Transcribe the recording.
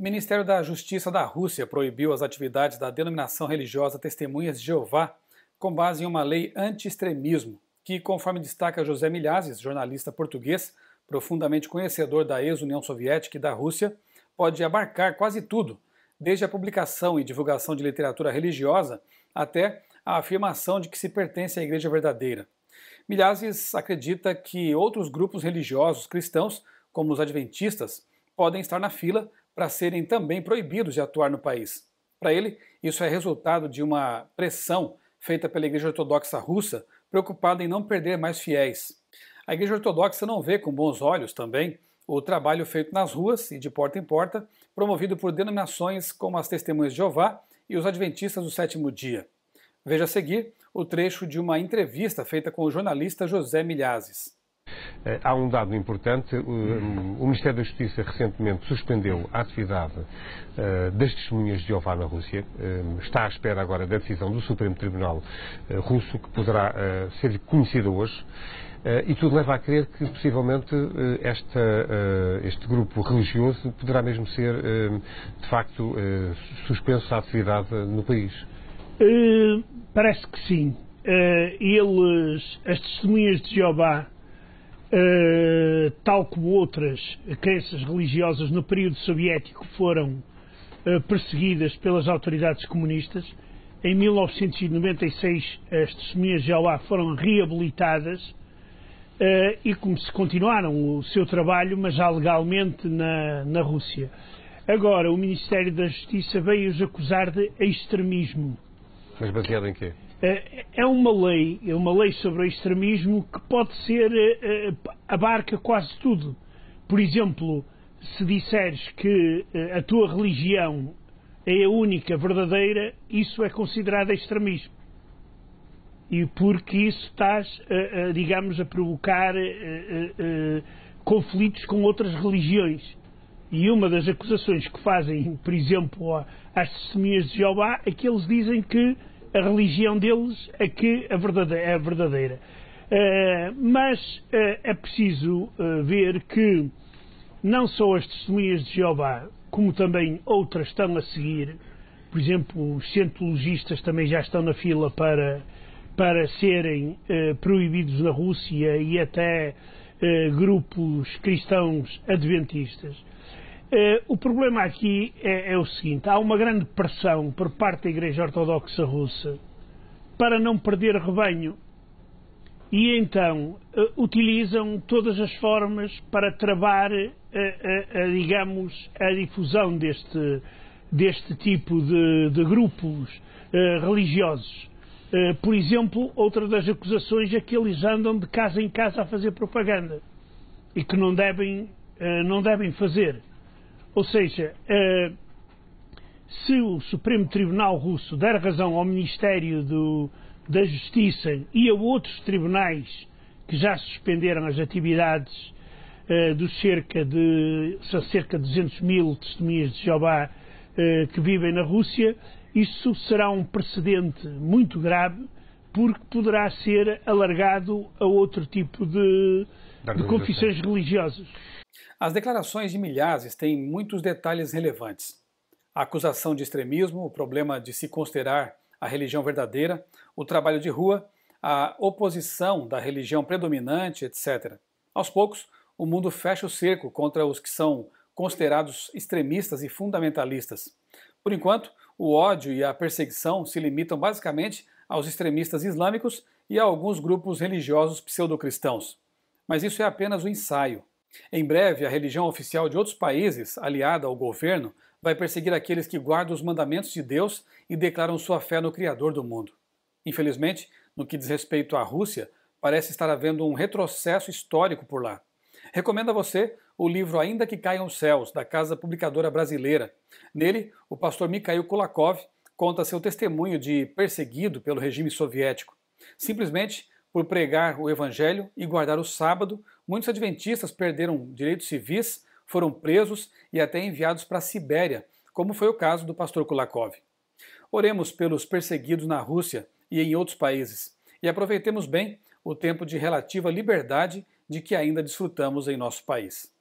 O Ministério da Justiça da Rússia proibiu as atividades da denominação religiosa Testemunhas de Jeová com base em uma lei anti-extremismo, que, conforme destaca José Milhazes, jornalista português, profundamente conhecedor da ex-União Soviética e da Rússia, pode abarcar quase tudo, desde a publicação e divulgação de literatura religiosa até a afirmação de que se pertence à Igreja Verdadeira. Milhazes acredita que outros grupos religiosos cristãos, como os adventistas, podem estar na fila para serem também proibidos de atuar no país. Para ele, isso é resultado de uma pressão feita pela Igreja Ortodoxa Russa, preocupada em não perder mais fiéis. A Igreja Ortodoxa não vê com bons olhos também o trabalho feito nas ruas e de porta em porta, promovido por denominações como as Testemunhas de Jeová e os Adventistas do Sétimo Dia. Veja a seguir o trecho de uma entrevista feita com o jornalista José Milhazes. Eh, há um dado importante. O Ministério da Justiça recentemente suspendeu a atividade eh, das testemunhas de Jeová na Rússia. Eh, está à espera agora da decisão do Supremo Tribunal Russo, que poderá ser conhecida hoje. e tudo leva a crer que, possivelmente, este este grupo religioso poderá mesmo ser, de facto, suspenso à atividade no país. parece que sim. eles, as testemunhas de Jeová, eh, tal como outras crenças religiosas no período soviético foram eh, perseguidas pelas autoridades comunistas. Em 1996, as testemunhas de Jeová foram reabilitadas uh, e como se continuaram o seu trabalho, mas já legalmente na, na Rússia. Agora, o Ministério da Justiça veio-os acusar de extremismo. Mas baseado em quê? Eh, é uma lei, é uma lei sobre o extremismo que pode ser, eh, eh, abarca quase tudo. Por exemplo, se disseres que a tua religião é a única verdadeira, isso é considerado extremismo. E porque isso estás, digamos, a provocar conflitos com outras religiões. E uma das acusações que fazem, por exemplo, às testemunhas de Jeová é que eles dizem que a religião deles é que a verdadeira. A verdadeira. Uh, mas uh, é preciso uh, ver que não só as testemunhas de Jeová, como também outras estão a seguir, por exemplo, os cientologistas também já estão na fila para, para serem proibidos na Rússia e até grupos cristãos adventistas. Uh, o problema aqui é, é, o seguinte: há uma grande pressão por parte da Igreja Ortodoxa Russa para não perder rebanho e então uh, utilizam todas as formas para travar, uh, digamos, a difusão deste, deste tipo de, de grupos religiosos. por exemplo, outra das acusações é que eles andam de casa em casa a fazer propaganda e que não devem, não devem fazer ou seja, eh, se o Supremo Tribunal Russo der razão ao Ministério do, da Justiça e a outros tribunais que já suspenderam as atividades eh, dos cerca de são cerca de 200 mil testemunhas de Jeová eh, que vivem na Rússia, isso será um precedente muito grave porque poderá ser alargado a outro tipo de, de confissões religiosas. As declarações de Milhazes têm muitos detalhes relevantes. A acusação de extremismo, o problema de se considerar a religião verdadeira, o trabalho de rua, a oposição da religião predominante, etc. Aos poucos, o mundo fecha o cerco contra os que são considerados extremistas e fundamentalistas. Por enquanto, o ódio e a perseguição se limitam basicamente aos extremistas islâmicos e a alguns grupos religiosos pseudocristãos. Mas isso é apenas o um ensaio. Em breve, a religião oficial de outros países, aliada ao governo, vai perseguir aqueles que guardam os mandamentos de Deus e declaram sua fé no Criador do mundo. Infelizmente, no que diz respeito à Rússia, parece estar havendo um retrocesso histórico por lá. Recomendo a você o livro Ainda que Caiam os Céus, da Casa Publicadora Brasileira. Nele, o pastor Mikhail Kolakov conta seu testemunho de perseguido pelo regime soviético, simplesmente por pregar o evangelho e guardar o sábado, Muitos adventistas perderam direitos civis, foram presos e até enviados para a Sibéria, como foi o caso do pastor Kulakov. Oremos pelos perseguidos na Rússia e em outros países e aproveitemos bem o tempo de relativa liberdade de que ainda desfrutamos em nosso país.